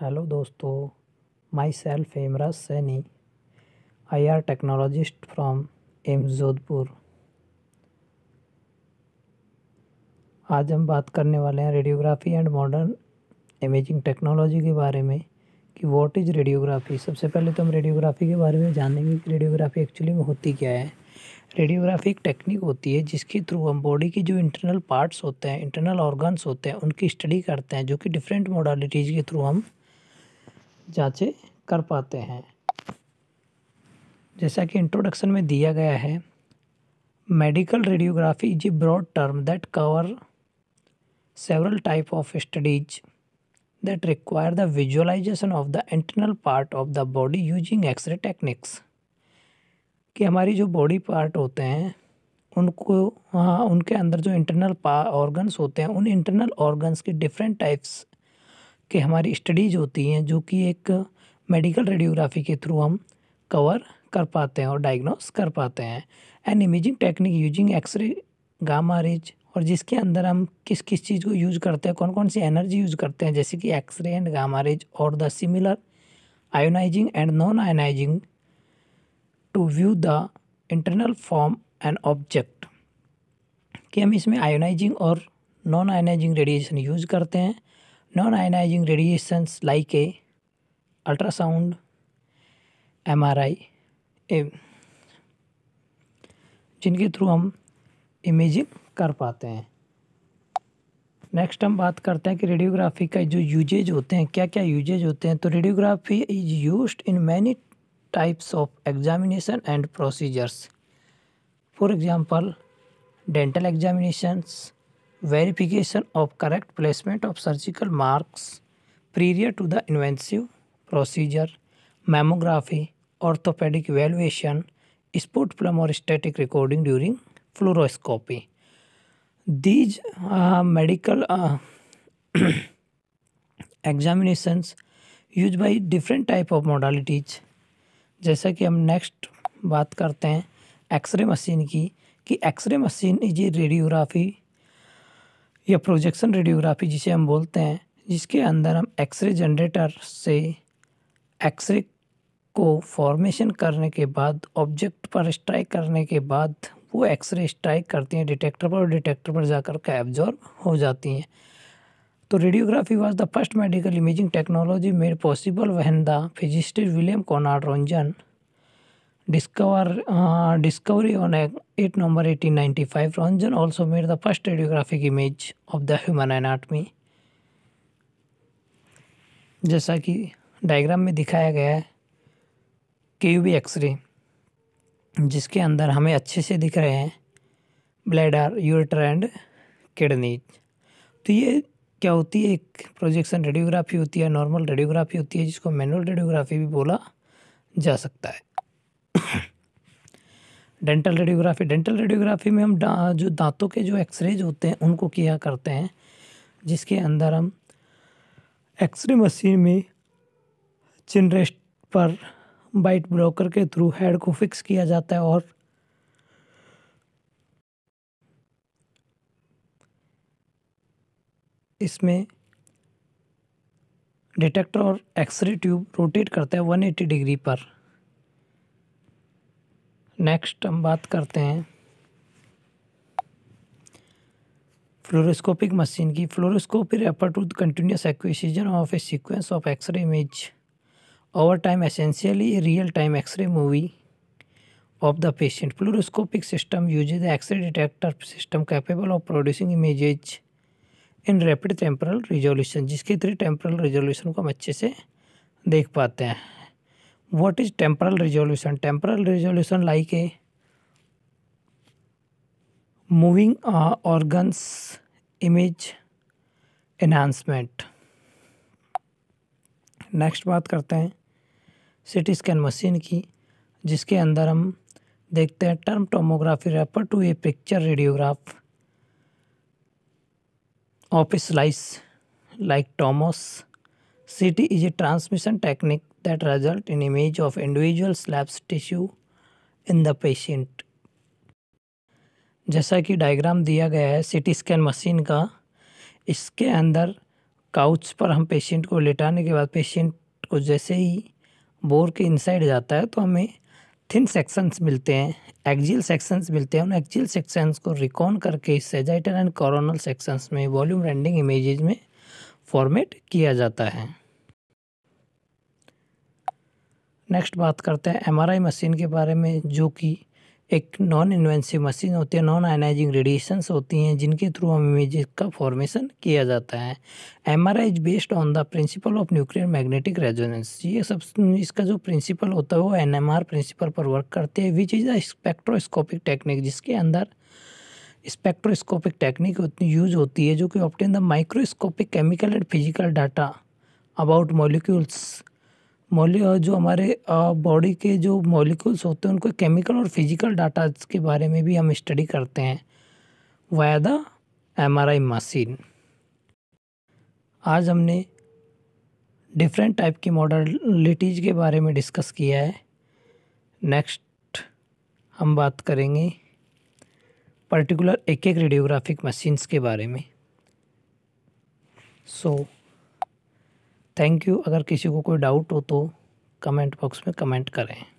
Hello दोस्तों myself Hemraj Saini I are technologist from AIIMS Jodhpur आज हम बात करने वाले हैं radiography and modern imaging technology के बारे में कि वॉट इज़ रेडियोग्राफी सबसे पहले तो हम रेडियोग्राफी के बारे में जानेंगे कि रेडियोग्राफी एक्चुअली में होती क्या है रेडियोग्राफी एक टेक्निक होती है जिसके थ्रू हम बॉडी के जो इंटरनल पार्ट्स होते हैं इंटरनल ऑर्गन्स होते हैं उनकी स्टडी करते हैं जो कि डिफरेंट मोडालिटीज़ के थ्रू हम जांचें कर पाते हैं जैसा कि इंट्रोडक्शन में दिया गया है medical radiography is a broad term that cover several type of studies that require the visualisation of the internal part of the body using x ray techniques कि हमारी जो बॉडी पार्ट होते हैं उनको हाँ उनके अंदर जो इंटरनल पा ऑर्गन्स होते हैं उन इंटरनल ऑर्गन्स की डिफरेंट टाइप्स कि हमारी स्टडीज़ होती हैं जो कि एक मेडिकल रेडियोग्राफी के थ्रू हम कवर कर पाते हैं और डायग्नोस कर पाते हैं and imaging technique using x ray gamma rays और जिसके अंदर हम किस किस चीज़ को यूज़ करते हैं कौन कौन सी एनर्जी यूज़ करते हैं जैसे कि एक्सरे एंड गामा रेज और the similar ionising and non ionising to view the internal form and object कि हम इसमें आयोनाइजिंग और नॉन आयोनाइजिंग रेडिएशन यूज़ करते हैं non like a ultrasound M R I a, जिनके थ्रू हम imaging कर पाते हैं नेक्स्ट हम बात करते हैं कि रेडियोग्राफी का जो यूजेज होते हैं क्या क्या यूजेज होते हैं तो radiography is use in many types of examination and procedures for example dental examinations verification of correct placement of surgical marks prior to the invasive procedure mammography orthopaedic evaluation spot film और static recording during fluoroscopy these medical examinations use by different type of modalities जैसा कि हम next बात करते हैं x ray machine की कि x ray machine is a radiography या प्रोजेक्शन रेडियोग्राफी जिसे हम बोलते हैं जिसके अंदर हम एक्सरे जनरेटर से एक्सरे को फॉर्मेशन करने के बाद ऑब्जेक्ट पर स्ट्राइक करने के बाद वो एक्सरे स्ट्राइक करती हैं डिटेक्टर पर और डिटेक्टर पर जाकर के एब्जॉर्ब हो जाती हैं तो radiography was the first medical imaging technology made possible when the physicist William Conrad Roentgen Discover, uh, Discovery on 8 number 1895, Ranjan also made the first radiographic image of the human anatomy. जैसा कि diagram में दिखाया गया है के you x ray जिसके अंदर हमें अच्छे से दिख रहे हैं ब्लैडर यूरेटर एंड किडनी तो ये क्या होती है एक प्रोजेक्शन रेडियोग्राफी होती है नॉर्मल रेडियोग्राफी होती है जिसको मैनुअल रेडियोग्राफी भी बोला जा सकता है डेंटल रेडियोग्राफी डेंटल रेडियोग्राफी में हम दा, जो दांतों के जो एक्सरेज होते हैं उनको किया करते हैं जिसके अंदर हम एक्सरे मशीन में चिन रेस्ट पर बाइट ब्रोकर के थ्रू हेड को फिक्स किया जाता है और इसमें डिटेक्टर और एक्सरे ट्यूब रोटेट करता है 180 डिग्री पर नेक्स्ट हम बात करते हैं फ्लोरोस्कोपिक मशीन की fluoroscopy refer to the continuous acquisition of a sequence of x ray image over time essentially real time x ray movie of the patient fluoroscopic system use the x ray detector system capable of producing images in rapid temporal resolution जिसके three temporal resolution को हम अच्छे से देख पाते हैं what is temporal resolution temporal resolution like a moving uh, organs image enhancement next बात करते हैं सिटी स्कैन मशीन की जिसके अंदर हम देखते हैं term tomography refer to a picture radiograph of slice like tomos CT is a transmission technique that result in image of individual slabs tissue in the patient. जैसा कि डायग्राम दिया गया है टी स्कैन मशीन का इसके अंदर couch पर हम पेशेंट को लेटाने के बाद पेशेंट को जैसे ही बोर के इनसाइड जाता है तो हमें थिन सेक्शंस मिलते हैं एक्जिल सेक्शंस मिलते हैं उन एक्जिल सेक्शंस को रिकॉन करके सेजाइटल एंड कॉरोनल सेक्शंस में वॉल्यूम रेंडिंग इमेजेज में फॉर्मेट किया जाता है नेक्स्ट बात करते हैं एमआरआई मशीन के बारे में जो कि एक नॉन इन्वेंसिव मशीन होती है नॉन आयनाइजिंग रेडिएशंस होती हैं जिनके थ्रू हम इमेज का फॉर्मेशन किया जाता है M R I is based on the principle of nuclear magnetic resonance ये सब इसका जो प्रिंसिपल होता है वो एन एम आर प्रिंसिपल पर वर्क करते हैं which is a spectroscopic technique जिसके अंदर स्पेक्ट्रोस्कोपिक टेक्निक उतनी यूज होती है जो कि obtain the microscopic chemical and physical data about molecules मॉलिक जो हमारे बॉडी के जो मॉलिक्यूल्स होते हैं उनको केमिकल और फिजिकल डाटा के बारे में भी हम स्टडी करते हैं via the M R I machine आज हमने डिफरेंट टाइप की मॉडलिटीज़ के बारे में डिस्कस किया है नेक्स्ट हम बात करेंगे पर्टिकुलर एक एक रेडियोग्राफिक मशीन्स के बारे में सो थैंक यू अगर किसी को कोई डाउट हो तो कमेंट बॉक्स में कमेंट करें